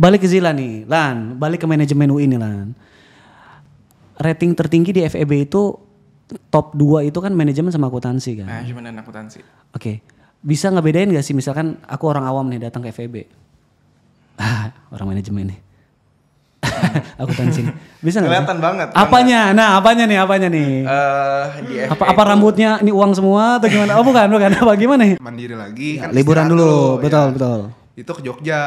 Balik ke Zila nih, Lan. Balik ke manajemen UI nih, Lan. Rating tertinggi di FEB itu top 2 itu kan manajemen sama akuntansi kan? Manajemen dan akuntansi. Oke. Okay. Bisa ngebedain gak sih misalkan aku orang awam nih datang ke FEB. orang manajemen nih. aku nih. Bisa nggak? Kelihatan banget. Ya? Apanya? Banget. Nah, apanya nih? Apanya nih? Uh, di FA e apa apa rambutnya ini uang semua atau gimana? Oh, bukan, bukan. Apa gimana? Mandiri lagi kan iya, ya, kan. Liburan dulu. Ya. Betul, betul. Itu ke Jogja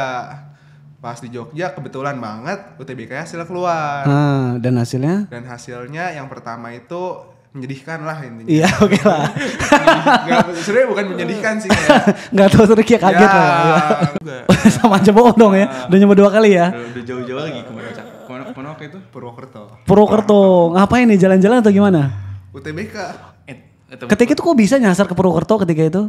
pas di Jogja kebetulan banget UTBK hasil keluar ah, dan hasilnya dan hasilnya yang pertama itu menyedihkan lah intinya. Iya oke okay lah. sebenarnya bukan menyedihkan sih. Nggak tahu terus kayak kaget ya, lah. Iya. Sama aja bohong dong ya. Udah nyoba dua kali ya. Udah jauh-jauh lagi kemana kemana kemana waktu itu? Purwokerto. Purwokerto. Ngapain nih jalan-jalan atau gimana? UTBK. Eh, eh, ketika itu kok bisa nyasar ke Purwokerto ketika itu?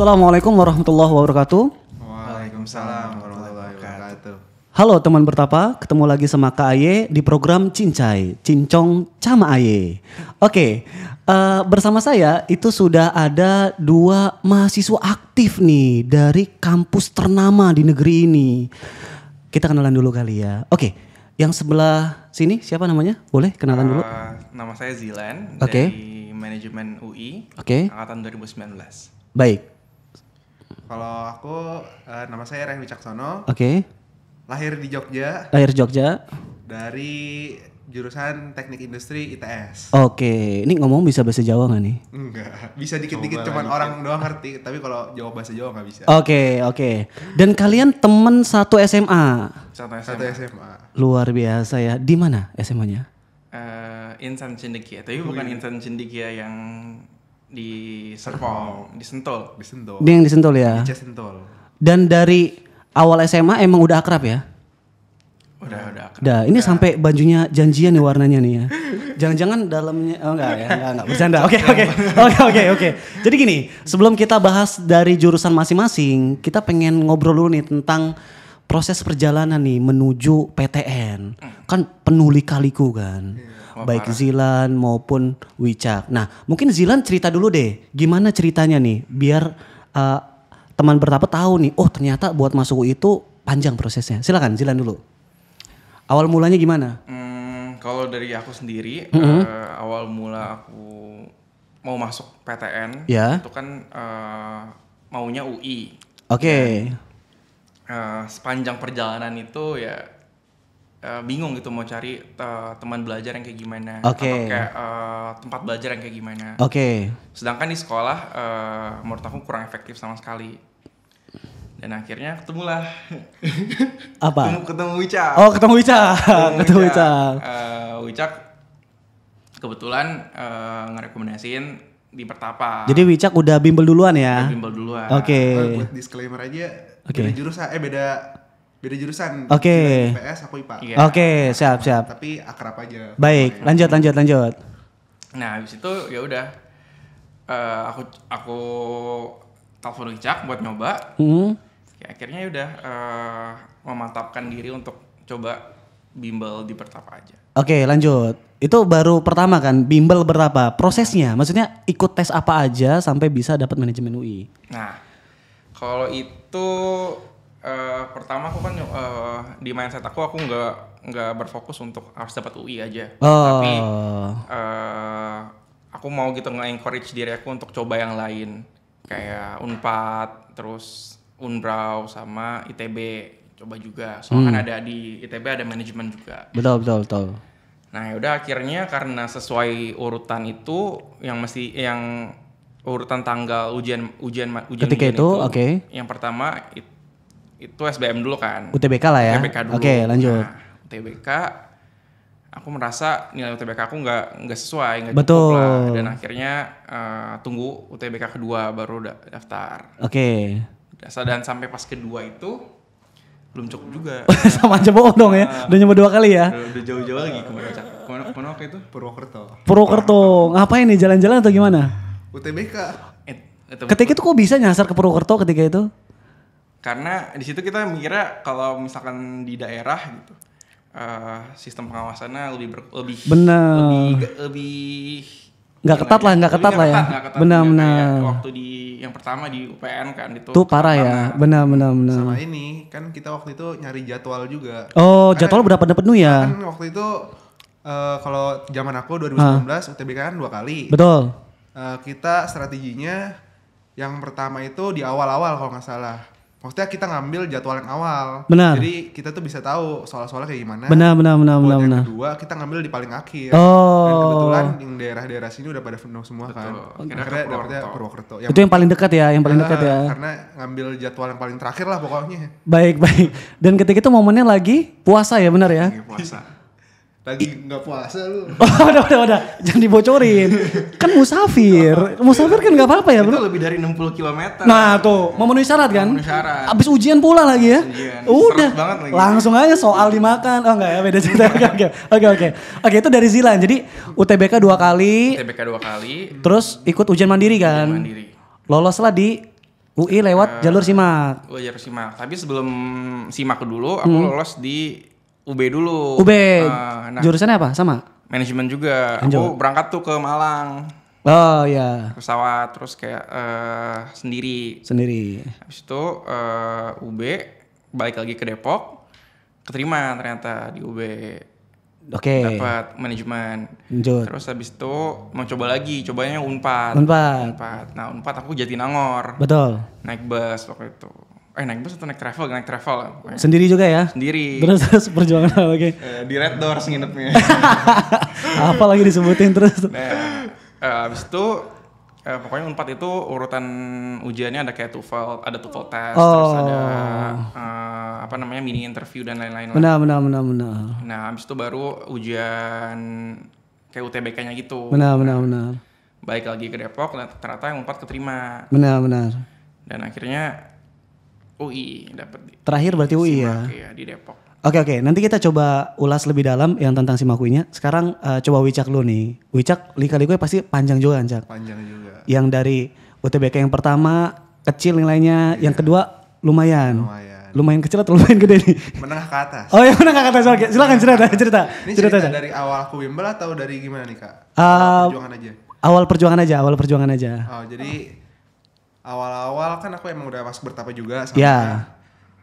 Assalamualaikum warahmatullahi wabarakatuh. Waalaikumsalam warahmatullahi wabarakatuh. Halo teman bertapa, ketemu lagi sama Kak Aye di program Cincai, Cincong Cama Aye. Oke, okay, uh, eh, bersama saya itu sudah ada dua mahasiswa aktif nih dari kampus ternama di negeri ini. Kita kenalan dulu kali ya. Oke, okay, yang sebelah sini siapa namanya? Boleh kenalan uh, dulu? Eh, nama saya Zilan okay. dari manajemen UI, okay. angkatan 2019. Baik, kalau aku uh, nama saya Rehmi Caksono. Oke. Okay. Lahir di Jogja. Lahir Jogja. Dari jurusan Teknik Industri ITS. Oke, ini ngomong bisa bahasa Jawa nggak nih? Enggak, bisa dikit-dikit cuman dikit. orang doang ngerti, tapi kalau jawab bahasa Jawa nggak bisa. Oke, oke. Dan kalian teman satu SMA? Satu SMA. Satu SMA. Luar biasa ya. Di mana SMA-nya? Uh, eh, Insan Cendekia, tapi bukan Insan Cendekia yang di Serpong, di Sentul. Di Sentul. Dia yang di Sentul ya. Di Sentul. Dan dari awal SMA emang udah akrab ya? Udah, udah akrab. Udah, ini udah. sampai bajunya janjian nih warnanya nih ya. Jangan-jangan dalamnya oh enggak ya, enggak enggak bercanda. Oke, oke. Oke, oke, oke. Jadi gini, sebelum kita bahas dari jurusan masing-masing, kita pengen ngobrol dulu nih tentang proses perjalanan nih menuju PTN. Hmm. Kan penuli kaliku kan. Yeah Oh, baik Zilan maupun Wicak. Nah, mungkin Zilan cerita dulu deh, gimana ceritanya nih biar uh, teman bertapa tahu nih, oh ternyata buat masuk UI itu panjang prosesnya. Silakan Zilan dulu. Awal mulanya gimana? Hmm, kalau dari aku sendiri, mm -hmm. uh, awal mula aku mau masuk PTN, yeah. itu kan uh, maunya UI. Oke. Okay. Ya. uh, sepanjang perjalanan itu ya uh, bingung gitu mau cari uh, teman belajar yang kayak gimana okay. atau kayak uh, tempat belajar yang kayak gimana. Oke. Okay. Sedangkan di sekolah uh, menurut aku kurang efektif sama sekali. Dan akhirnya ketemulah. Apa? ketemu, ketemu Wicak. Oh, ketemu Wicak. Ketemu Wicak. Uh, Wicak kebetulan uh, ngerekomendasiin di Pertapa. Jadi Wicak udah bimbel duluan ya? Udah bimbel duluan. Oke. Okay. buat disclaimer aja. Okay. Beda jurusan eh beda beda jurusan. Oke. Okay. IPS aku IPA. Yeah. Oke, okay, siap siap. Tapi akrab aja. Baik, iya. lanjut lanjut lanjut. Nah, habis itu ya udah uh, aku aku telepon Richard buat nyoba. Hmm. Ya, akhirnya ya udah uh, memantapkan diri untuk coba bimbel di pertapa aja. Oke, okay, lanjut. Itu baru pertama kan bimbel bertapa. Prosesnya maksudnya ikut tes apa aja sampai bisa dapat manajemen UI? Nah, kalau itu uh, pertama aku kan uh, di mindset aku aku nggak nggak berfokus untuk harus dapat UI aja oh. tapi uh, aku mau gitu nge-encourage diri aku untuk coba yang lain kayak unpad terus unbrau sama itb coba juga soalnya kan hmm. kan ada di itb ada manajemen juga betul betul betul nah yaudah akhirnya karena sesuai urutan itu yang mesti yang urutan tanggal ujian ujian ujian ketika ujian itu, itu oke okay. yang pertama itu itu SBM dulu kan. UTBK lah ya. UTBK dulu. Oke, lanjut. Nah, UTBK aku merasa nilai UTBK aku nggak nggak sesuai nggak cukup lah dan akhirnya uh, tunggu UTBK kedua baru da daftar oke okay. dan sampai pas kedua itu belum cukup juga sama aja bohong dong ya nah. udah nyoba dua kali ya udah, jauh-jauh lagi kemana cak kemana kemana waktu itu Purwokerto Purwokerto ngapain nih jalan-jalan atau gimana UTBK eh, ketika itu kok bisa nyasar ke Purwokerto ketika itu karena di situ kita mikirnya kalau misalkan di daerah gitu uh, sistem pengawasannya lebih ber, lebih benar lebih lebih nggak ketat lah nggak ketat lah ya, ya. benar benar waktu di yang pertama di UPN kan itu tuh parah ya benar benar benar sama ini kan kita waktu itu nyari jadwal juga oh kan jadwal berapa dapat penuh ya kan waktu itu uh, kalau zaman aku 2019 ha. UTBK kan dua kali betul uh, kita strateginya yang pertama itu di awal-awal kalau nggak salah maksudnya kita ngambil jadwal yang awal. Benar. Jadi kita tuh bisa tahu soal-soalnya kayak gimana. Benar, benar, benar, Buat benar. Yang benar. kedua kita ngambil di paling akhir. Oh. Dan kebetulan yang daerah-daerah sini udah pada penuh semua kan. Betul. kan. Karena dapetnya Purwokerto. Yang itu yang paling dekat ya, yang paling ya, dekat ya. Karena ngambil jadwal yang paling terakhir lah pokoknya. Baik, baik. Dan ketika itu momennya lagi puasa ya, benar ya? Lagi puasa lagi nggak puasa lu. Oh, udah, udah, udah. Jangan dibocorin. kan musafir. musafir kan nggak apa-apa ya, Bro. Itu lebih dari 60 km. Nah, tuh, memenuhi syarat kan? Memenuhi syarat. Abis ujian pula lagi ya. Ujian. Udah. lagi. Langsung aja soal dimakan. Oh, enggak ya, beda cerita. Oke, oke. Oke, oke. Oke, itu dari Zilan. Jadi UTBK dua kali. UTBK dua kali. Terus ikut ujian mandiri kan? Ujian mandiri. Loloslah di UI lewat uh, jalur simak. Oh, jalur simak. Tapi sebelum simak dulu, aku hmm. lolos di UB dulu. UB. Uh, ah, nah, Jurusannya apa? Sama? Manajemen juga. Anjol. Aku berangkat tuh ke Malang. Oh iya. Pesawat terus kayak uh, sendiri. Sendiri. Habis itu uh, eh, UB balik lagi ke Depok. Keterima ternyata di UB. Oke. Okay. Dapat manajemen. Lanjut. Terus habis itu mau coba lagi, cobanya Unpad. Unpad. Unpad. Nah, Unpad aku jadi nangor. Betul. Naik bus waktu itu eh naik bus atau naik travel naik travel pokoknya. sendiri juga ya sendiri terus terus perjuangan apa lagi eh, di red doors nginepnya apa lagi disebutin terus nah, uh, eh, abis itu uh, pokoknya empat itu urutan ujiannya ada kayak TOEFL ada TOEFL test oh. terus ada uh, apa namanya mini interview dan lain-lain benar benar benar benar nah abis itu baru ujian kayak UTBK-nya gitu benar benar benar baik lagi ke Depok ternyata yang unpad keterima benar benar dan akhirnya UI dapat. Terakhir berarti UI ya. ya di Depok. Oke okay, oke, okay. nanti kita coba ulas lebih dalam yang tentang nya. Sekarang uh, coba Wicak lu nih. Wicak lika gue pasti panjang juga Anjak. Panjang juga. Yang dari UTBK yang pertama kecil nilainya, yeah. yang kedua lumayan. Lumayan lumayan kecil atau lumayan gede nih? Menengah ke atas. Oh ya menengah ke atas. Oke, silakan cerita cerita. Ini cerita, cerita dari awal aku bimbel atau dari gimana nih kak? Uh, awal perjuangan aja. Awal perjuangan aja, awal perjuangan aja. Oh jadi awal-awal kan aku emang udah masuk bertapa juga sama yeah.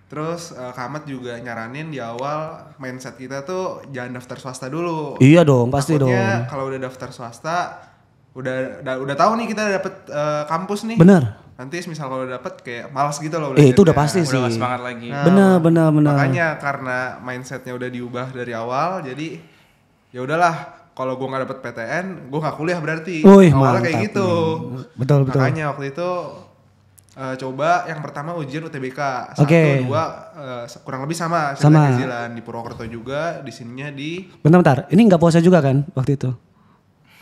Terus uh, eh, Kamat juga nyaranin di awal mindset kita tuh jangan daftar swasta dulu. Iya dong, pasti Takutnya dong. kalau udah daftar swasta udah udah, udah tahu nih kita dapat uh, eh, kampus nih. Bener. Nanti misal kalau dapat kayak malas gitu loh. Eh, itu udah pasti udah sih. Udah semangat lagi. Nah, bener, bener, bener. Makanya karena mindsetnya udah diubah dari awal, jadi ya udahlah kalau gue nggak dapet PTN, gue nggak kuliah berarti. Wih, Awalnya kayak gitu. Betul, betul. Makanya waktu itu uh, coba yang pertama ujian UTBK satu okay. dua uh, kurang lebih sama sama di Purwokerto juga di sininya di bentar bentar ini nggak puasa juga kan waktu itu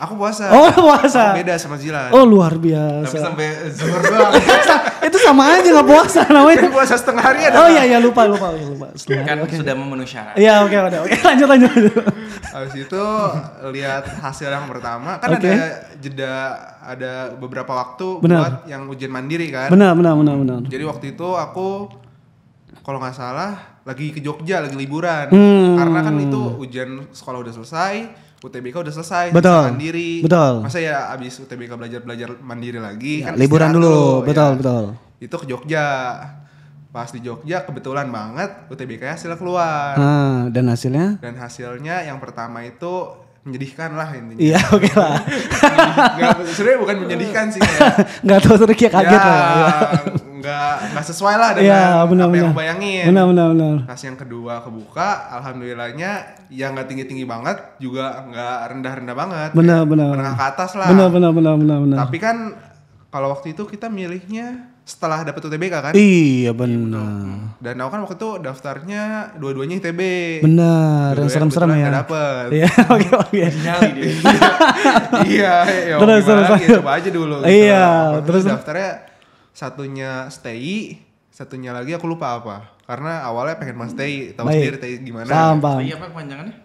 Aku puasa. Oh puasa. Aku beda sama Zilan. Oh luar biasa. Tapi sampai zuhur doang. itu sama aja nggak puasa namanya. Tapi puasa setengah hari ada. Oh iya iya lupa lupa lupa. Setengah kan okay. sudah memenuhi syarat. Iya oke okay, oke okay. lanjut lanjut. Habis itu lihat hasil yang pertama kan okay. ada jeda ada beberapa waktu benar. buat yang ujian mandiri kan. Benar benar benar benar. Jadi waktu itu aku kalau nggak salah lagi ke Jogja lagi liburan hmm. karena kan itu ujian sekolah udah selesai UTBK udah selesai, betul. mandiri. Betul. Masa ya abis UTBK belajar-belajar mandiri lagi ya, kan liburan dulu, ya betul, ya. betul. Itu ke Jogja. Pas di Jogja kebetulan banget UTBK hasil keluar. Ah, dan hasilnya? Dan hasilnya yang pertama itu menyedihkan lah intinya. Iya oke okay lah. sebenarnya bukan menyedihkan sih. nggak tahu seru kayak kaget ya, lah. Iya. nggak nggak sesuai lah iya, dengan ya, bener, apa bener. yang bayangin. Benar benar benar. Pas yang kedua kebuka, alhamdulillahnya yang nggak tinggi tinggi banget, juga nggak rendah rendah banget. Benar benar. Menengah ke atas lah. Benar benar benar benar. Tapi kan kalau waktu itu kita milihnya setelah dapat UTBK kan? Iya, iya benar. Dan aku kan waktu itu daftarnya dua-duanya ITB. Benar, yang serem-serem ya. Gak dapet. Iya, oke oke. Iya, ya terus, coba aja dulu. Gitu. Iya, terus daftarnya satunya STI, satunya lagi aku lupa apa. Karena awalnya pengen mas STI, tahu sendiri TI gimana. Sampang. apa kepanjangannya?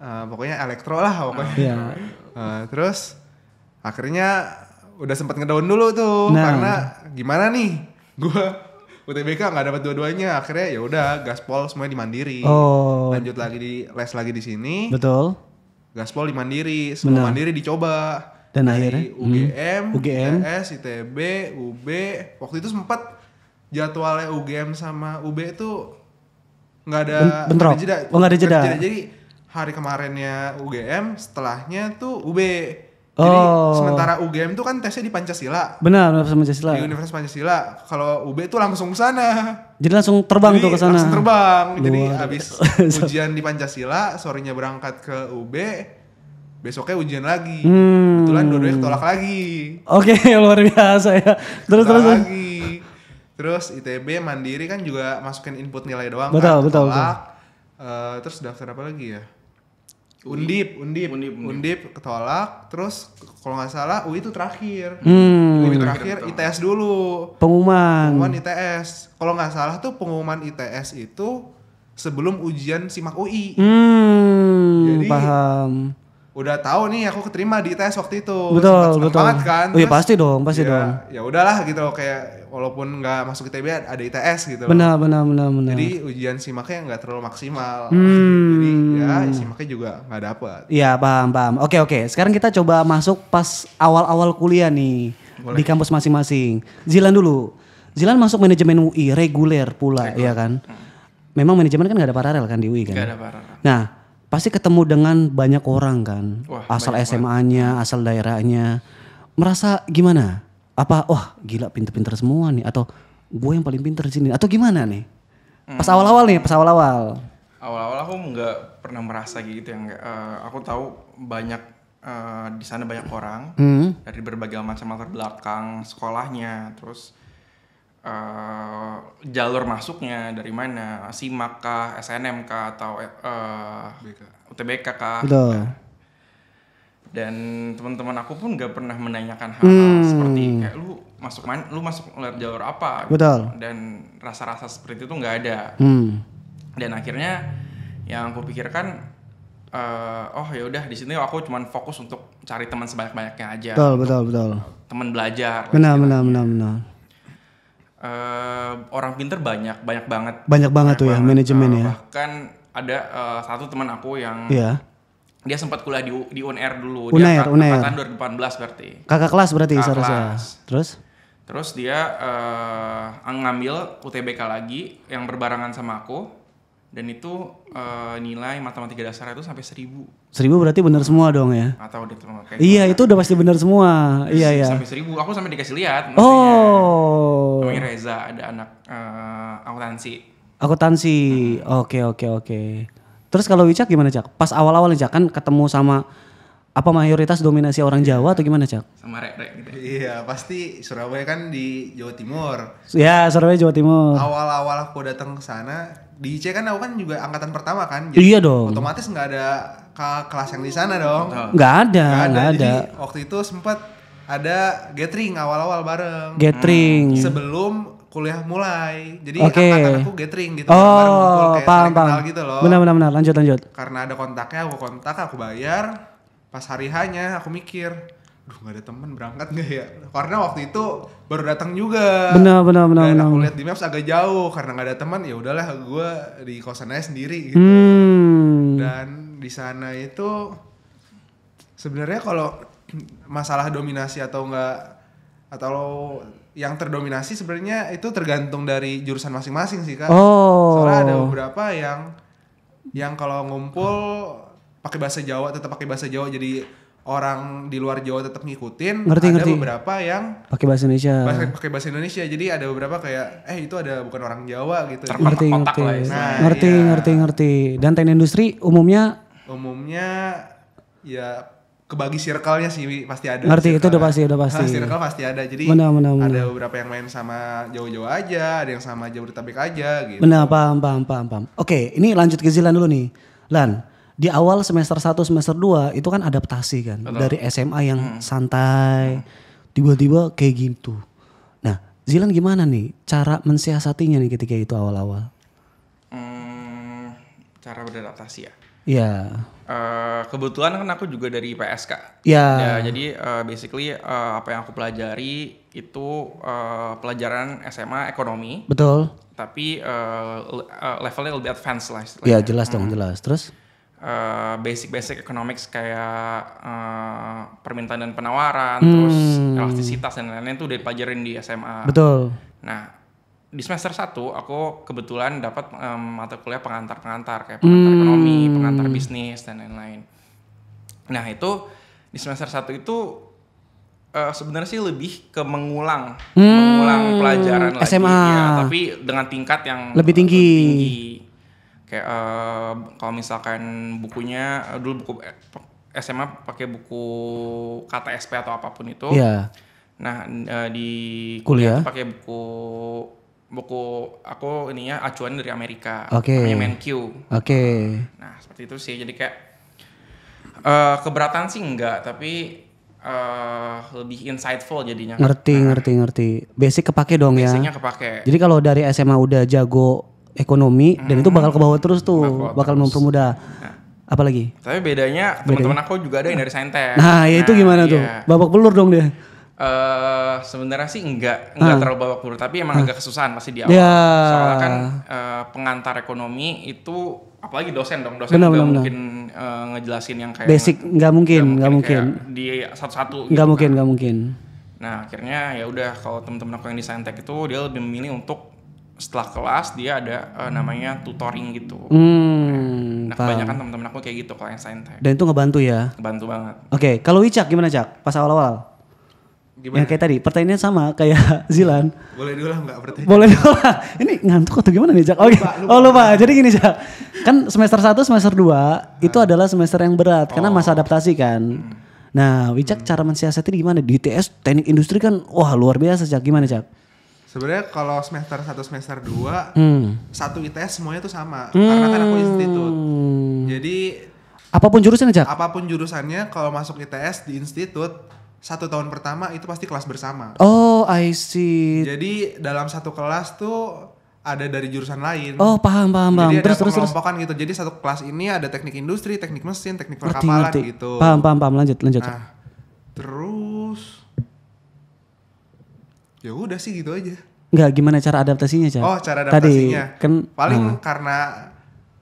Uh, pokoknya elektro lah pokoknya. Iya. Eh, terus akhirnya udah sempat ngedown dulu tuh nah. karena gimana nih gue UTBK nggak dapat dua-duanya akhirnya ya udah gaspol semuanya di mandiri oh. lanjut lagi di les lagi di sini betul gaspol di mandiri semua Benar. mandiri dicoba dan Dari akhirnya UGM, hmm. UGM, ITS, ITB, UB waktu itu sempat jadwalnya UGM sama UB itu nggak ada bentrok nggak ada jeda, oh, gak ada jeda jadi hari kemarinnya UGM setelahnya tuh UB jadi oh. sementara UGM tuh kan tesnya di Pancasila. Benar, Universitas Pancasila. Di Universitas Pancasila. Kalau UB itu langsung ke sana. Jadi langsung terbang Jadi, tuh ke sana. Langsung terbang. Luar. Jadi habis ujian di Pancasila, sorenya berangkat ke UB, besoknya ujian lagi. Hmm. Kebetulan dua-duanya tolak lagi. Oke, okay, luar biasa ya. Terus terus lagi. Terus ITB Mandiri kan juga masukin input nilai doang betul, kan. Betul, betul. Uh, terus daftar apa lagi ya? Undip, undip, undip, undip, undip ketolak. Terus kalau nggak salah UI itu terakhir. Hmm. UI terakhir ITS dulu. Pengumuman. Pengumuman ITS. Kalau nggak salah tuh pengumuman ITS itu sebelum ujian simak UI. Hmm. Jadi paham udah tahu nih aku keterima di ITS waktu itu. Betul, Sempet betul. banget kan. Oh iya pasti dong, pasti ya, dong. Ya udahlah gitu kayak walaupun nggak masuk ITB ada ITS gitu. Benar, benar, benar, benar. Jadi ujian simaknya nggak terlalu maksimal. Hmm. Jadi ya simaknya juga nggak dapet Iya, paham, paham. Oke, oke. Sekarang kita coba masuk pas awal-awal kuliah nih Boleh. di kampus masing-masing. Zilan dulu. Zilan masuk manajemen UI reguler pula, reguler. ya kan? Hmm. Memang manajemen kan nggak ada paralel kan di UI kan? Gak ada paralel. Nah, pasti ketemu dengan banyak orang kan, Wah, asal SMA-nya, asal daerahnya, merasa gimana? Apa, wah oh, gila pinter-pinter semua nih, atau gue yang paling pinter di sini, atau gimana nih? Pas hmm. awal-awal nih, pas awal-awal. Awal-awal aku nggak pernah merasa gitu yang uh, aku tahu banyak uh, di sana banyak orang hmm. dari berbagai macam latar belakang sekolahnya, terus uh, jalur masuknya dari mana simak kah SNM kah atau uh, eh, BK. UTBK kah Betul. Nah. dan teman-teman aku pun gak pernah menanyakan hal, -hal hmm. seperti kayak lu masuk main lu masuk lewat jalur apa Betul. dan rasa-rasa seperti itu nggak ada hmm. dan akhirnya yang aku pikirkan uh, oh ya udah di sini aku cuma fokus untuk cari teman sebanyak-banyaknya aja betul betul betul teman belajar benar benar benar benar Uh, orang pinter banyak, banyak banget. Banyak banget ya, banyak tuh banget. ya manajemen uh, ya. Bahkan ada uh, satu teman aku yang yeah. dia sempat kuliah di di UNR dulu. UNR, dia UNR. 2018 berarti. Kakak kelas berarti Kakak seharusnya. Kelas. Terus? Terus dia uh, ngambil UTBK lagi yang berbarangan sama aku dan itu uh, nilai matematika dasar itu sampai seribu seribu berarti benar semua dong ya atau udah kayak iya gitu. itu udah pasti benar semua Terus iya iya sampai iya. seribu aku sampai dikasih lihat oh namanya Reza ada anak uh, akuntansi akuntansi oke hmm. oke okay, oke okay, oke okay. Terus kalau Wicak gimana Cak? Pas awal-awal Cak kan ketemu sama apa mayoritas dominasi orang Jawa atau gimana cak? Sama rek rek gitu. Iya pasti Surabaya kan di Jawa Timur. Ya Surabaya Jawa Timur. Awal-awal aku datang ke sana di IC kan aku kan juga angkatan pertama kan. Jadi iya dong. Otomatis nggak ada ke kelas yang di sana dong. Nggak ada. Nggak ada. ada. Jadi waktu itu sempat ada gathering awal-awal bareng. Gathering. Hmm. Sebelum kuliah mulai. Jadi okay. angkatan aku gathering gitu. Oh, bareng, kayak paham, paham. gitu loh. Benar, benar, benar. Lanjut, lanjut. Karena ada kontaknya, aku kontak, aku bayar pas hari hanya aku mikir duh nggak ada temen berangkat nggak ya karena waktu itu baru datang juga benar benar benar dan aku lihat di maps agak jauh karena nggak ada teman ya udahlah gue di kosannya sendiri gitu hmm. dan di sana itu sebenarnya kalau masalah dominasi atau enggak atau lo yang terdominasi sebenarnya itu tergantung dari jurusan masing-masing sih kak oh. soalnya ada beberapa yang yang kalau ngumpul pakai bahasa Jawa tetap pakai bahasa Jawa jadi orang di luar Jawa tetap ngikutin ngerti, ada ngerti. beberapa yang pakai bahasa Indonesia pakai bahasa Indonesia jadi ada beberapa kayak eh itu ada bukan orang Jawa gitu ngerti ngerti lah, nah, ngerti ya. ngerti ngerti dan teknik industri umumnya umumnya ya kebagi circle-nya sih pasti ada ngerti itu udah pasti udah pasti nah, circle pasti ada jadi benar, benar, benar. ada beberapa yang main sama jauh-jauh aja ada yang sama Jabodetabek aja gitu benar paham paham paham paham oke ini lanjut ke Zilan dulu nih Lan di awal semester 1 semester 2 itu kan adaptasi kan Betul. dari SMA yang hmm. santai hmm. tiba-tiba hmm. kayak gitu. Nah, Zilan gimana nih cara mensiasatinya nih ketika itu awal-awal? Hmm, cara beradaptasi ya. Iya. Uh, kebetulan kan aku juga dari PSK. Yeah. Iya. Ya, jadi uh, basically uh, apa yang aku pelajari itu uh, pelajaran SMA ekonomi. Betul. Tapi uh, levelnya lebih advance lah. Iya jelas hmm. dong jelas. Terus? Eh, basic-basic uh, economics kayak uh, permintaan dan penawaran, hmm. terus elastisitas dan lain-lain itu udah dipelajarin di SMA. Betul. Nah, di semester 1 aku kebetulan dapat um, mata kuliah pengantar-pengantar kayak pengantar hmm. ekonomi, pengantar bisnis dan lain-lain. Nah, itu di semester 1 itu uh, sebenarnya sih lebih ke mengulang, hmm. mengulang pelajaran SMA. lagi ya, tapi dengan tingkat yang lebih tinggi. Lebih tinggi kayak uh, kalau misalkan bukunya uh, dulu buku eh, SMA pakai buku KTSP atau apapun itu. Iya. Nah, uh, di kuliah pakai buku buku aku ininya acuan dari Amerika. Okay. Namanya MenQ. Oke. Okay. Nah, seperti itu sih. Jadi kayak uh, keberatan sih enggak, tapi uh, lebih insightful jadinya. Ngerti, nah, ngerti, ngerti. Basic kepake dong ya. basicnya ya. kepake. Jadi kalau dari SMA udah jago ekonomi hmm. dan itu bakal ke bawah terus tuh, bakal, bakal terus. mempermudah. Nah. Apalagi? Tapi bedanya, teman-teman aku juga ada yang dari saintek. Nah, ya itu nah, gimana iya. tuh? Babak pelur dong dia. Uh, sebenarnya sih enggak enggak ah. terlalu babak belur tapi emang ah. agak kesusahan masih di awal yeah. soalnya kan uh, pengantar ekonomi itu apalagi dosen dong dosen benar, mungkin Uh, ngejelasin yang kayak basic gitu. nggak mungkin nggak mungkin, di satu-satu gitu nggak gitu mungkin kan. nggak kan. mungkin nah akhirnya ya udah kalau teman-teman aku yang di saintek itu dia lebih memilih untuk setelah kelas dia ada uh, namanya tutoring gitu. Hmm, nah, paham. kebanyakan teman-teman aku kayak gitu kalau yang saintek. Dan itu ngebantu ya? Ngebantu banget. Oke, okay, kalau Wicak gimana Cak? Pas awal-awal? Gimana? Ya kayak tadi, pertanyaannya sama kayak Zilan. Boleh diulang nggak pertanyaan? Boleh diulang. Ini ngantuk atau gimana nih Cak? Oke. Okay. Lupa, lupa. Oh lupa. Jadi gini Cak. Kan semester 1, semester 2 nah. itu adalah semester yang berat oh. karena masa adaptasi kan. Hmm. Nah, Wicak hmm. cara mensiasati gimana? Di TS teknik industri kan wah luar biasa Cak. Gimana Cak? sebenarnya kalau semester 1 semester 2 hmm. satu ITS semuanya tuh sama hmm. karena kan aku hmm. institut jadi apapun jurusan aja apapun jurusannya kalau masuk ITS di institut satu tahun pertama itu pasti kelas bersama oh I see jadi dalam satu kelas tuh ada dari jurusan lain. Oh paham paham paham. Jadi terus, ada terus, terus. gitu. Jadi satu kelas ini ada teknik industri, teknik mesin, teknik perkapalan ngerti, ngerti. gitu. Paham paham paham. Lanjut lanjut. Nah, terus ya udah sih gitu aja nggak gimana cara adaptasinya cara oh cara adaptasinya Tadi, kan paling hmm. karena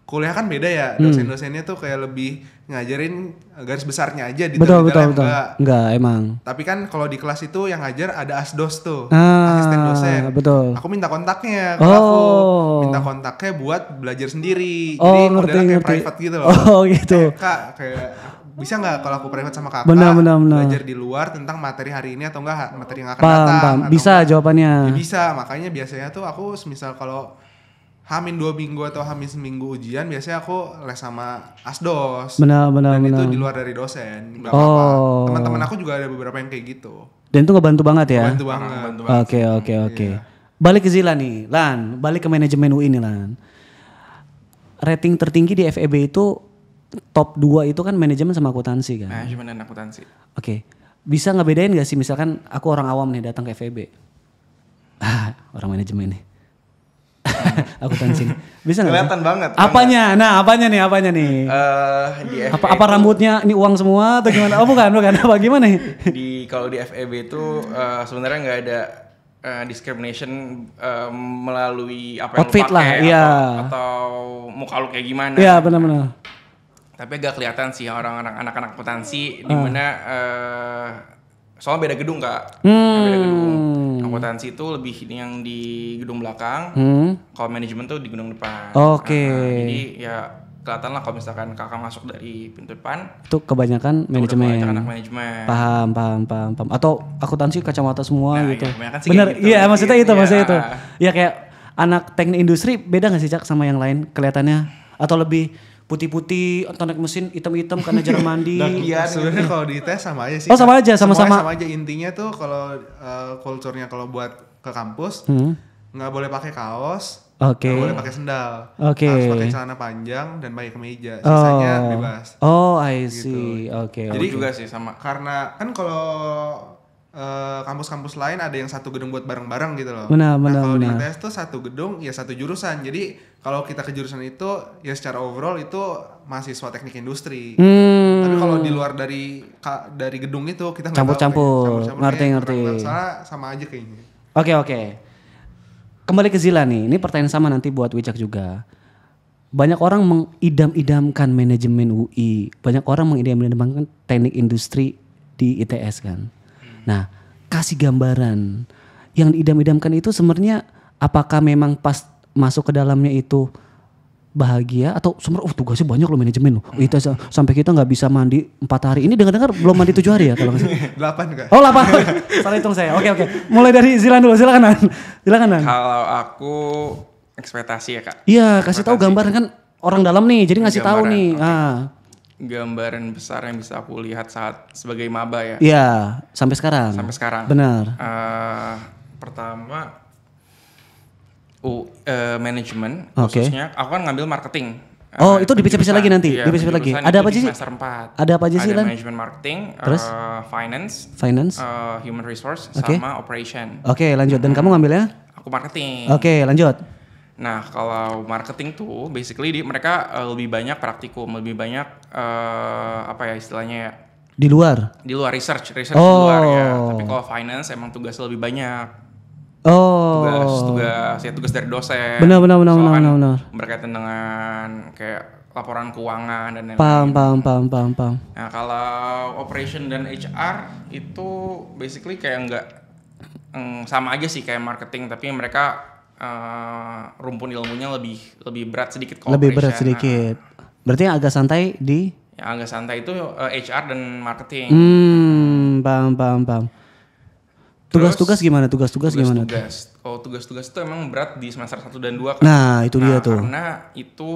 kuliah kan beda ya hmm. dosen-dosennya tuh kayak lebih ngajarin garis besarnya aja di betul betul betul enggak, enggak emang tapi kan kalau di kelas itu yang ngajar ada asdos tuh ah, asisten dosen betul aku minta kontaknya ke oh. aku minta kontaknya buat belajar sendiri oh, jadi ngerti, modelnya kayak ngerti. private gitu loh oh gitu eh, kak kayak bisa nggak kalau aku private sama kakak benar, benar, benar. belajar di luar tentang materi hari ini atau enggak materi yang akan paham, datang paham. bisa enggak. jawabannya ya, bisa makanya biasanya tuh aku misal kalau Hamin dua minggu atau hamin seminggu ujian biasanya aku les sama asdos. Benar benar. Dan benar. itu di luar dari dosen. Gak oh. apa Teman-teman aku juga ada beberapa yang kayak gitu. Dan itu ngebantu banget ya. Bantu banget. Oke oke oke. Iya. Balik ke Zila nih, Lan. Balik ke manajemen UI nih, Lan. Rating tertinggi di FEB itu top 2 itu kan manajemen sama akuntansi kan. Manajemen dan akuntansi. Oke. Okay. Bisa ngebedain gak sih misalkan aku orang awam nih datang ke FEB. Ah, orang manajemen nih. akuntansi. Bisa gak? Kelihatan banget. Apanya? Banget. Nah, apanya nih? Apanya nih? Uh, di FAB e apa apa rambutnya ini uang semua atau gimana? Oh, bukan, bukan. Apa gimana nih? Di kalau di FEB itu uh, eh, sebenarnya nggak ada uh, discrimination uh, melalui apa yang Outfit pakai lah, iya. atau, atau muka lu kayak gimana. Iya, benar-benar tapi agak kelihatan sih orang-orang anak-anak potensi uh. di hmm. mana uh, soalnya beda gedung kak hmm. beda gedung akuntansi nah, itu lebih ini yang di gedung belakang hmm. kalau manajemen tuh di gedung depan oke okay. uh, jadi ya kelihatan lah kalau misalkan kakak masuk dari pintu depan Tuh kebanyakan manajemen kebanyakan manajemen paham paham paham paham atau akuntansi kacamata semua nah, gitu ya, sih bener gitu. iya gitu, maksudnya itu ya. maksudnya itu ya kayak anak teknik industri beda gak sih cak sama yang lain kelihatannya atau lebih putih-putih, tonik mesin hitam-hitam karena jarang mandi. nah, iya, sebenarnya kalau dites sama aja sih. Oh, sama aja, sama-sama. Sama aja intinya tuh kalau uh, eh, kulturnya kalau buat ke kampus hmm. nggak hmm. boleh pakai kaos, Oke. Okay. boleh pakai sendal. Oke. Okay. Harus pakai celana panjang dan pakai kemeja. Sisanya oh. bebas. Oh, I see. Gitu. Oke. Okay, Jadi okay. juga sih sama karena kan kalau kampus eh, kampus-kampus lain ada yang satu gedung buat bareng-bareng gitu loh. Benar, nah, benar, nah, kalau di ITS tuh satu gedung ya satu jurusan. Jadi kalau kita ke jurusan itu ya secara overall itu mahasiswa teknik industri. Hmm. Tapi kalau di luar dari ka, dari gedung itu kita campur-campur. Ngerti ngerti. sama aja kayaknya. Oke, okay, oke. Okay. Kembali ke Zila nih. Ini pertanyaan sama nanti buat Wijak juga. Banyak orang mengidam-idamkan manajemen UI. Banyak orang mengidam-idamkan teknik industri di ITS kan Nah, kasih gambaran yang diidam-idamkan itu sebenarnya apakah memang pas masuk ke dalamnya itu bahagia atau sumber oh tugasnya banyak loh manajemen loh hmm. itu sampai kita nggak bisa mandi empat hari ini dengar dengar belum mandi tujuh hari ya kalau nggak delapan kan oh delapan salah hitung saya oke oke mulai dari silan dulu silakan Nan. silakan Nan. kalau aku ekspektasi ya kak iya kasih tahu gambar kan orang dalam nih jadi ngasih tahu nih okay. ah gambaran besar yang bisa aku lihat saat sebagai maba ya. Iya, sampai sekarang. Sampai sekarang. Benar. Uh, pertama U, uh, eh, manajemen okay. khususnya aku kan ngambil marketing. Oh, uh, itu dipisah-pisah lagi nanti. Ya, dipisah lagi. Ada apa aja sih? Semester 4. Ada apa aja sih? Ada manajemen marketing, terus uh, finance, finance, uh, human resource okay. sama operation. Oke, okay, lanjut. Dan hmm. kamu ngambilnya? Aku marketing. Oke, okay, lanjut. Nah, kalau marketing tuh basically di, mereka uh, lebih banyak praktikum, lebih banyak uh, apa ya istilahnya ya? Di luar. Di luar research, research oh. di luar ya. Oh. Tapi kalau finance emang tugasnya lebih banyak. Oh. Tugas tugas ya tugas dari dosen. Benar benar benar benar, benar kan benar. Berkaitan dengan kayak laporan keuangan dan lain-lain. Paham, paham, paham, paham, paham. Nah, kalau operation dan HR itu basically kayak enggak mm, sama aja sih kayak marketing, tapi mereka uh, rumpun ilmunya lebih lebih berat sedikit Lebih berat sedikit. Nah. Berarti yang agak santai di yang agak santai itu uh, eh, HR dan marketing. Hmm, paham paham paham. Tugas-tugas gimana? Tugas-tugas gimana? Tugas. oh tugas-tugas itu emang berat di semester 1 dan 2 kan. Nah, itu nah, dia tuh. Karena itu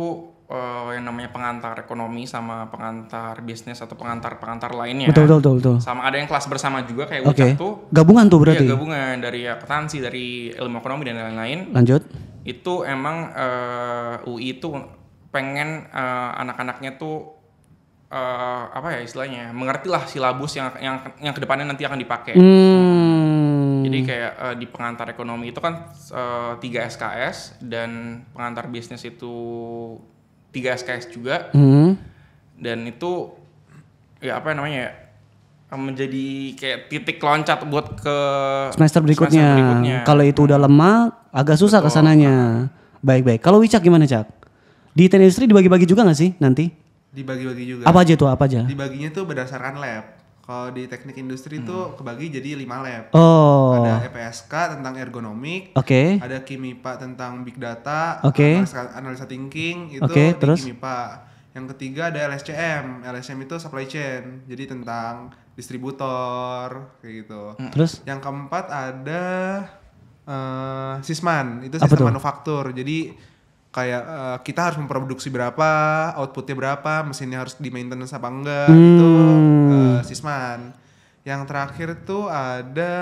uh, yang namanya pengantar ekonomi sama pengantar bisnis atau pengantar-pengantar lainnya. Betul, betul, betul, betul. Sama ada yang kelas bersama juga kayak okay. UCAT tuh. Gabungan tuh berarti. Iya, gabungan dari akuntansi, ya, dari ilmu ekonomi dan lain-lain. Lanjut. Itu emang uh, eh, UI itu pengen uh, anak-anaknya tuh uh, apa ya istilahnya mengertilah silabus yang yang yang kedepannya nanti akan dipakai. Hmm. Jadi kayak uh, di pengantar ekonomi itu kan tiga uh, SKS dan pengantar bisnis itu tiga SKS juga hmm. dan itu ya apa namanya ya menjadi kayak titik loncat buat ke semester berikutnya. berikutnya. Kalau itu udah hmm. lemah, agak susah Betul. kesananya. Baik-baik. Kalau Wicak gimana Cak? Di teknik industri dibagi-bagi juga gak sih nanti? Dibagi-bagi juga. Apa aja tuh? Apa aja? Dibaginya tuh berdasarkan lab. Kalau di teknik industri itu hmm. kebagi jadi lima lab. Oh. Ada EPSK tentang ergonomik. Oke. Okay. Ada KIMIPA tentang big data. Oke. Okay. Analisa, thinking itu okay, di terus? KIMIPA. Yang ketiga ada LSCM. LSCM itu supply chain. Jadi tentang distributor kayak gitu. Hmm. Terus? Yang keempat ada uh, Sisman. Itu sistem manufaktur. Jadi kayak uh, kita harus memproduksi berapa, outputnya berapa, mesinnya harus di maintenance apa enggak gitu. hmm. itu uh, eh, Sisman. Yang terakhir tuh ada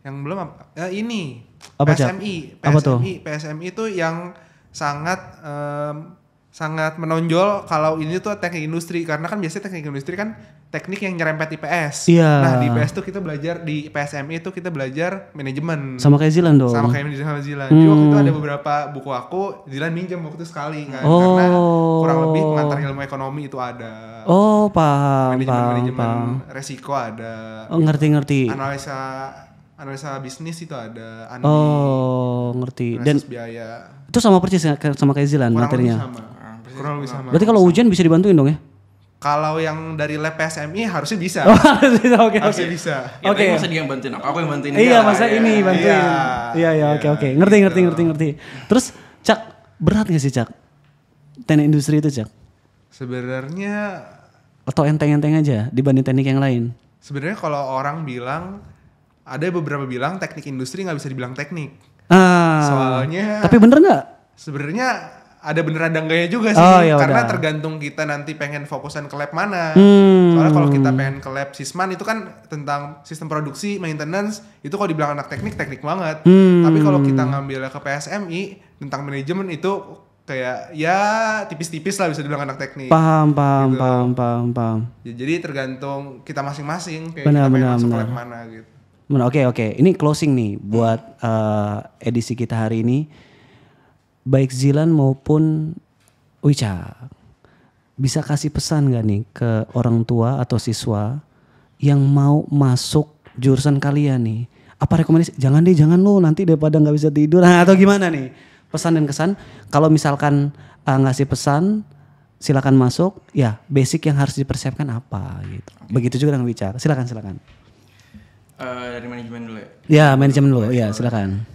yang belum apa? Uh, ini apa PSMI, PSMI, apa tuh? PSMI itu yang sangat um, sangat menonjol kalau ini tuh teknik industri karena kan biasanya teknik industri kan teknik yang nyerempet IPS. Iya. Nah di IPS tuh kita belajar di PSMI itu e kita belajar manajemen. Sama kayak Zilan dong. Sama kayak sama Zilan. Hmm. Jadi waktu itu hmm. ada beberapa buku aku Zilan minjem waktu itu sekali kan oh. karena kurang lebih pengantar ilmu ekonomi itu ada. Oh paham. Manajemen paham, manajemen resiko ada. Oh ngerti ngerti. Analisa analisa bisnis itu ada. Andi, oh ngerti. Dan biaya. Itu sama persis sama kayak Zilan materinya. Sama kurang lebih sama. Berarti kalau hujan bisa dibantuin dong ya? Kalau yang dari lab PSMI harusnya bisa. Oh, harusnya bisa, Okay, harusnya okay. bisa. Ya, oke. Okay. Masa dia yang bantuin apa aku yang bantuin iya, dia. Iya, masa ya. ini bantuin. Iya, iya, ya, oke, oke. Iya. Ngerti, gitu. ngerti, ngerti, ngerti. Terus, Cak, berat gak sih, Cak? Teknik industri itu, Cak? Sebenarnya... Atau enteng-enteng aja dibanding teknik yang lain? Sebenarnya kalau orang bilang, ada beberapa bilang teknik industri nggak bisa dibilang teknik. Ah, Soalnya... Tapi bener nggak? Sebenarnya ada beneran ada enggaknya juga sih oh, ya karena tergantung kita nanti pengen fokusan ke lab mana hmm. soalnya kalau kita pengen ke lab sisman itu kan tentang sistem produksi maintenance itu kalau dibilang anak teknik teknik banget hmm. tapi kalau kita ngambil ke PSMI tentang manajemen itu kayak ya tipis-tipis lah bisa dibilang anak teknik paham gitu. paham gitu. paham paham paham ya, jadi tergantung kita masing-masing kayak bener, kita bener, masuk bener. ke lab mana gitu oke oke okay, okay. ini closing nih buat uh, edisi kita hari ini baik Zilan maupun Wicca bisa kasih pesan gak nih ke orang tua atau siswa yang mau masuk jurusan kalian nih? Apa rekomendasi? Jangan deh, jangan lu nanti daripada nggak bisa tidur nah, atau gimana nih? Pesan dan kesan. Kalau misalkan uh, ngasih pesan, silakan masuk. Ya, basic yang harus dipersiapkan apa gitu. Begitu juga dengan bicara. Silakan, silakan. Uh, dari manajemen dulu ya. Ya, manajemen dulu. Ya, silakan.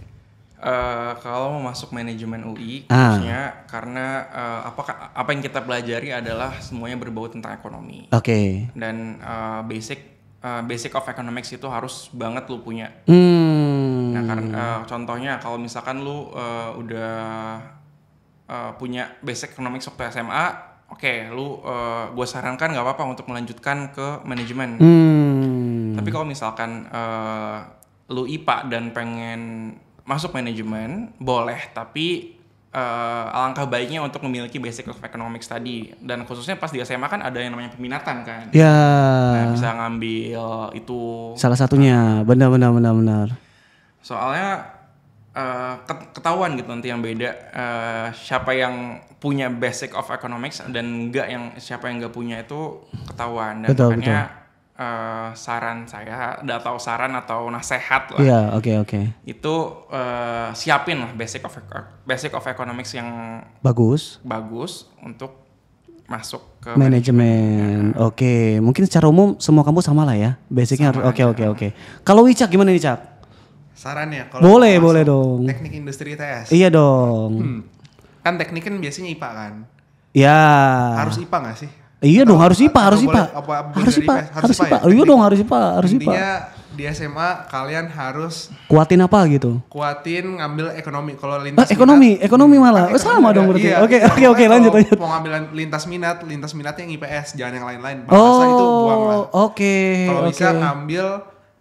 Eh, kalau mau masuk manajemen UI ah. khususnya karena uh, apa apa yang kita pelajari adalah semuanya berbau tentang ekonomi. Oke. Okay. Dan uh, basic uh, basic of economics itu harus banget lu punya. Hmm. Nah karena uh, contohnya kalau misalkan lu uh, udah uh, punya basic economics waktu SMA, oke okay, lu uh, gue sarankan nggak apa-apa untuk melanjutkan ke manajemen. Hmm. Tapi kalau misalkan uh, lu IPA dan pengen masuk manajemen boleh tapi uh, alangkah baiknya untuk memiliki basic of economics tadi dan khususnya pas di SMA kan ada yang namanya peminatan kan ya yeah. nah, bisa ngambil itu salah satunya benar benar benar benar soalnya uh, ketahuan gitu nanti yang beda uh, siapa yang punya basic of economics dan enggak yang siapa yang enggak punya itu ketahuan dan betul, makanya betul uh, saran saya atau saran atau nasihat lah. Iya, yeah, oke okay, oke. Okay. Itu uh, siapin lah basic of basic of economics yang bagus. Bagus untuk masuk ke manajemen. Oke, okay. mungkin secara umum semua kamu sama lah ya. Basicnya oke oke oke. Kalau Wicak gimana nih, Cak? Sarannya kalau Boleh, boleh dong. Teknik industri ITS. Iya dong. Hmm. Kan teknik kan biasanya IPA kan? Ya. Harus IPA gak sih? Iya dong, harus IPA, harus IPA. Harus IPA, harus IPA. Iya dong, harus IPA, harus IPA. Intinya di SMA kalian harus kuatin apa gitu? Kuatin ngambil ekonomi kalau ah, lintas ah, ekonomi, minat, ekonomi malah. Kan ekonomi sama ada. dong berarti. Iya, gitu. oke, oke, oke, lanjut lanjut. Mau ngambil lintas minat, lintas minatnya yang IPS, jangan yang lain-lain. Bahasa oh, itu buang lah. Oke. Okay, kalau okay. bisa ngambil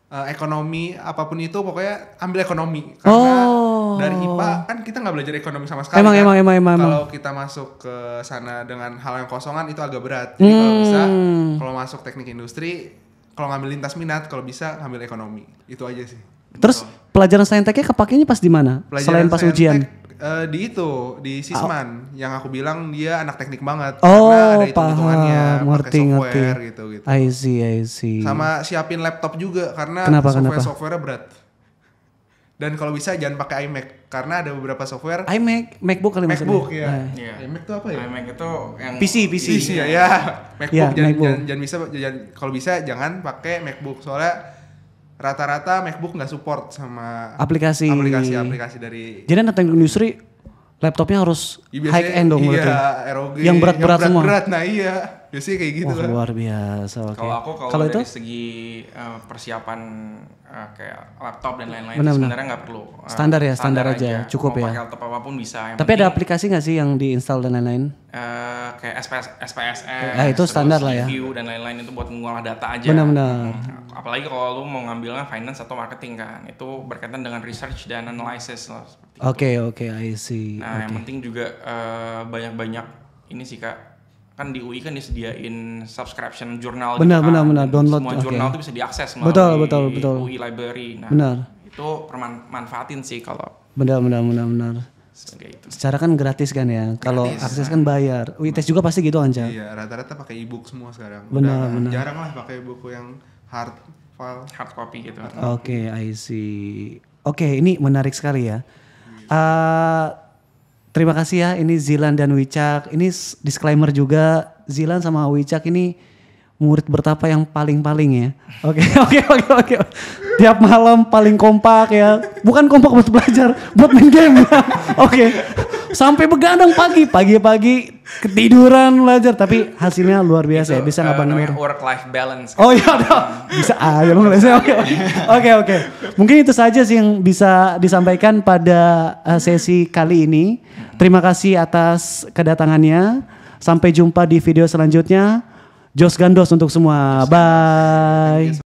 uh, ekonomi apapun itu pokoknya ambil ekonomi karena oh dari oh. IPA kan kita nggak belajar ekonomi sama sekali. Emang kan? emang emang emang. Kalau kita masuk ke sana dengan hal yang kosongan itu agak berat. Jadi hmm. kalau bisa hmm. kalau masuk teknik industri, kalau ngambil lintas minat, kalau bisa ngambil ekonomi. Itu aja sih. Terus Betul. pelajaran sainteknya kepakainya pas di mana? Selain pas ujian. Uh, di itu di Sisman oh. yang aku bilang dia anak teknik banget oh, karena ada hitung-hitungannya pakai software ngerti. gitu gitu. I see, I see. Sama siapin laptop juga karena kenapa, software kenapa? softwarenya berat dan kalau bisa jangan pakai iMac karena ada beberapa software iMac MacBook kali MacBook ya yeah. Iya. iMac tuh apa ya iMac itu yang PC PC, PC ya, ya. Iya. MacBook, yeah, jangan, MacBook. Jangan, jangan bisa jangan, kalau bisa jangan pakai MacBook soalnya rata-rata MacBook nggak support sama aplikasi aplikasi aplikasi dari jadi anak industri laptopnya harus ya, high end dong iya, yang berat-berat semua. Berat, nah iya. Biasanya kayak gitu Wah, luar biasa. Okay. Kalau aku kalau dari itu? segi uh, persiapan uh, kayak laptop dan lain-lain sebenarnya nggak perlu. Uh, standar ya, standar, standar aja. aja. Cukup Mau ya. Pakai laptop apapun bisa. Tapi penting, ada aplikasi nggak sih yang diinstal dan lain-lain? Uh, kayak SPS, SPSS, nah, itu standar lah ya. Review dan lain-lain itu buat mengolah data aja. Benar-benar. Hmm. Apalagi kalau lu mau ngambilnya finance atau marketing kan, itu berkaitan dengan research dan analysis Oke, okay, oke, okay, I see. Nah, okay. yang penting juga eh, banyak-banyak uh, ini sih Kak. Kan di UI kan disediain subscription jurnal Benar, gitu benar, benar. Kan. Download. Semua jurnal okay. tuh bisa diakses melalui betul, betul, betul. UI library. Nah, benar. Itu permanfaatin sih kalau. Benar, benar, benar, benar. Itu. Secara kan gratis kan ya. Kalau akses kan bayar. UI tes juga pasti gitu kan Iya, rata-rata pakai e semua sekarang. Benar, Udah, benar. Jarang lah pakai buku yang hard file hard copy gitu. Oke, okay, I see. Oke, okay, ini menarik sekali ya. Uh, terima kasih ya ini Zilan dan Wicak. Ini disclaimer juga Zilan sama Wicak ini murid bertapa yang paling-paling ya. Oke, oke, oke, oke. Tiap malam paling kompak ya. Bukan kompak buat belajar, buat main game. Ya. oke sampai begadang pagi, pagi-pagi ketiduran belajar tapi hasilnya luar biasa ya gitu. bisa eh, nambah uh, work life balance oh iya udah bisa aja oke oke oke oke mungkin itu saja sih yang bisa disampaikan pada eh, sesi kali ini terima kasih atas kedatangannya sampai jumpa di video selanjutnya Jos Gandos untuk semua bye